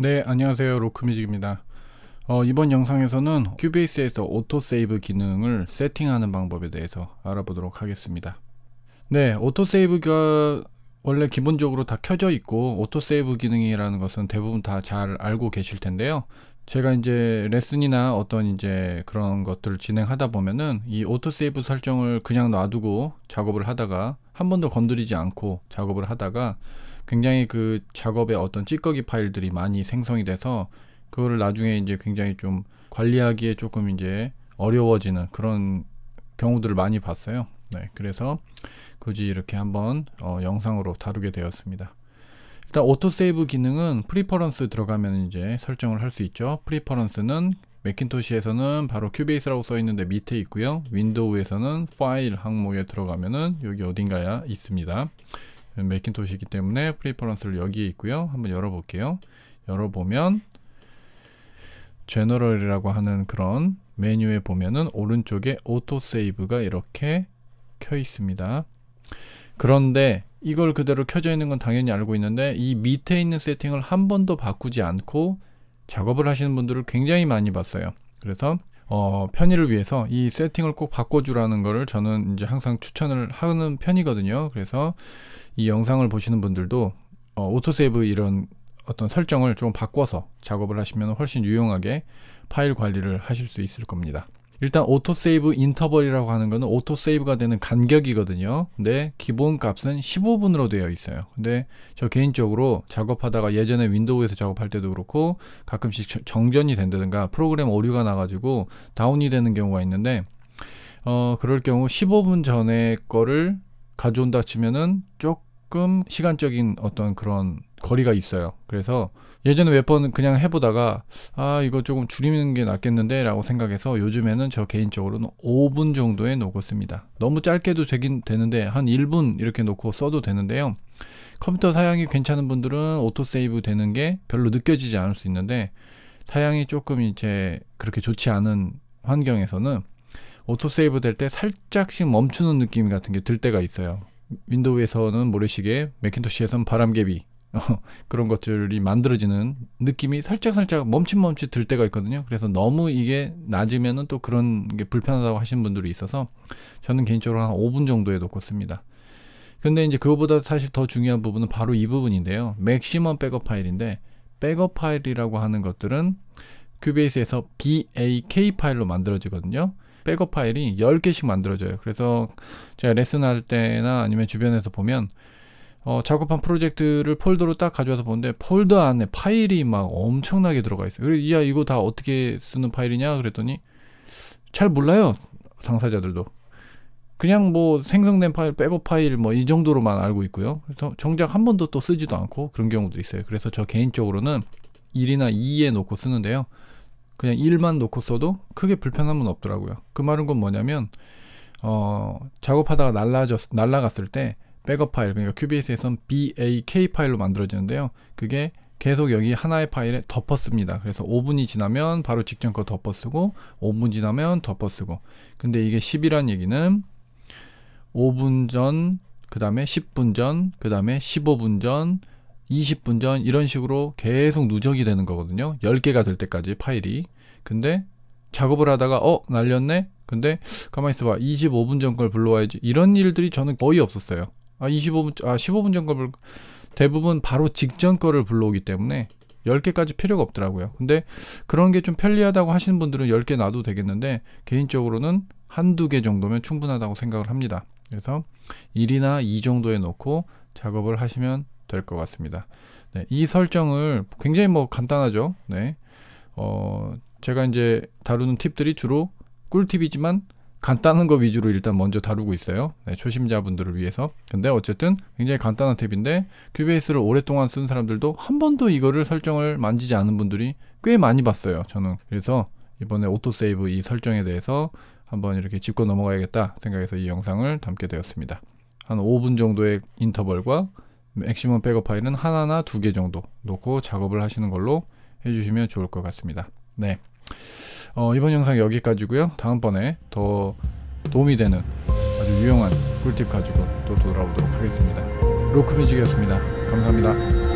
네 안녕하세요 로크뮤직입니다 어, 이번 영상에서는 큐베이스에서 오토세이브 기능을 세팅하는 방법에 대해서 알아보도록 하겠습니다 네 오토세이브가 원래 기본적으로 다 켜져 있고 오토세이브 기능이라는 것은 대부분 다 잘 알고 계실 텐데요 제가 이제 레슨이나 어떤 이제 그런 것들을 진행하다 보면은 이 오토세이브 설정을 그냥 놔두고 작업을 하다가 한 번도 건드리지 않고 작업을 하다가 굉장히 그 작업에 어떤 찌꺼기 파일들이 많이 생성이 돼서 그거를 나중에 이제 굉장히 좀 관리하기에 조금 이제 어려워지는 그런 경우들을 많이 봤어요. 네, 그래서 굳이 이렇게 한번 어, 영상으로 다루게 되었습니다. 일단 오토세이브 기능은 프리퍼런스 들어가면 이제 설정을 할 수 있죠. 프리퍼런스는 맥킨토시에서는 바로 큐베이스라고 써 있는데 밑에 있고요. 윈도우에서는 파일 항목에 들어가면은 여기 어딘가에 있습니다. 맥킨토시이기 때문에 프리퍼런스를 여기에 있고요. 한번 열어볼게요. 열어보면 제너럴이라고 하는 그런 메뉴에 보면은 오른쪽에 오토 세이브가 이렇게 켜 있습니다. 그런데 이걸 그대로 켜져 있는 건 당연히 알고 있는데 이 밑에 있는 세팅을 한 번도 바꾸지 않고 작업을 하시는 분들을 굉장히 많이 봤어요. 그래서 어, 편의를 위해서 이 세팅을 꼭 바꿔주라는 것을 저는 이제 항상 추천을 하는 편이거든요. 그래서 이 영상을 보시는 분들도 어, 오토세이브 이런 어떤 설정을 좀 바꿔서 작업을 하시면 훨씬 유용하게 파일 관리를 하실 수 있을 겁니다. 일단 오토세이브 인터벌이라고 하는 거는 오토세이브가 되는 간격이거든요 근데 기본값은 15분으로 되어 있어요 근데 저 개인적으로 작업하다가 예전에 윈도우에서 작업할 때도 그렇고 가끔씩 정전이 된다든가 프로그램 오류가 나가지고 다운이 되는 경우가 있는데 어 그럴 경우 15분 전에 거를 가져온다 치면은 쪽 조금 시간적인 어떤 그런 거리가 있어요. 그래서 예전에 몇 번 그냥 해보다가 아 이거 조금 줄이는 게 낫겠는데 라고 생각해서 요즘에는 저 개인적으로는 5분 정도에 놓고 씁니다. 너무 짧게도 되긴 되는데 한 1분 이렇게 놓고 써도 되는데요. 컴퓨터 사양이 괜찮은 분들은 오토세이브 되는 게 별로 느껴지지 않을 수 있는데 사양이 조금 이제 그렇게 좋지 않은 환경에서는 오토세이브 될 때 살짝씩 멈추는 느낌 같은 게 들 때가 있어요. 윈도우에서는 모래시계, 맥킨토시에서는 바람개비 어, 그런 것들이 만들어지는 느낌이 살짝살짝 멈칫멈칫 들 때가 있거든요. 그래서 너무 이게 낮으면또 그런 게 불편하다고 하시는 분들이 있어서 저는 개인적으로 한 5분 정도에 놓고 씁니다. 근데 이제 그거보다 사실 더 중요한 부분은 바로 이 부분인데요. 맥시멈 백업 파일인데 백업 파일이라고 하는 것들은 큐베이스에서 BAK 파일로 만들어지거든요. 백업 파일이 10개씩 만들어져요. 그래서 제가 레슨할 때나 아니면 주변에서 보면 어, 작업한 프로젝트를 폴더로 딱 가져와서 보는데 폴더 안에 파일이 막 엄청나게 들어가 있어요. 그래, 야 이거 다 어떻게 쓰는 파일이냐 그랬더니 잘 몰라요 당사자들도. 그냥 뭐 생성된 파일, 백업 파일 뭐 이 정도로만 알고 있고요. 그래서 정작 한 번도 또 쓰지도 않고 그런 경우도 있어요. 그래서 저 개인적으로는 1이나 2에 놓고 쓰는데요. 그냥 일만 놓고 써도 크게 불편함은 없더라고요. 그 말은 건 뭐냐면 어, 작업하다가 날라졌, 날라갔을 때 백업 파일, 그러니까 QBS에선 BAK 파일로 만들어지는데요. 그게 계속 여기 하나의 파일에 덮었습니다 그래서 5분이 지나면 바로 직전 거 덮어쓰고 5분 지나면 덮어쓰고 근데 이게 10이란 얘기는 5분 전, 그 다음에 10분 전, 그 다음에 15분 전, 20분 전 이런 식으로 계속 누적이 되는 거거든요 10개가 될 때까지 파일이 근데 작업을 하다가 어 날렸네 근데 가만히 있어봐 25분 전 걸 불러와야지 이런 일들이 저는 거의 없었어요 아 25분 아 15분 전걸불 대부분 바로 직전 거를 불러오기 때문에 10개까지 필요가 없더라고요 근데 그런 게 좀 편리하다고 하시는 분들은 10개 놔도 되겠는데 개인적으로는 한두 개 정도면 충분하다고 생각을 합니다 그래서 1이나 2 정도에 넣고 작업을 하시면 될것 같습니다. 네, 이 설정을 굉장히 뭐 간단하죠. 네. 어, 제가 이제 다루는 팁들이 주로 꿀팁이지만 간단한 거 위주로 일단 먼저 다루고 있어요. 네, 초심자분들을 위해서. 근데 어쨌든 굉장히 간단한 탭인데 큐베이스를 오랫동안 쓴 사람들도 한 번도 이거를 설정을 만지지 않은 분들이 꽤 많이 봤어요. 저는 그래서 이번에 오토세이브 이 설정에 대해서 한번 이렇게 짚고 넘어가야겠다 생각해서 이 영상을 담게 되었습니다. 한 5분 정도의 인터벌과 맥시멈 백업 파일은 하나나 두 개 정도 놓고 작업을 하시는 걸로 해주시면 좋을 것 같습니다. 네. 어, 이번 영상 여기까지고요. 다음번에 더 도움이 되는 아주 유용한 꿀팁 가지고 또 돌아오도록 하겠습니다. 로크뮤직이었습니다. 감사합니다.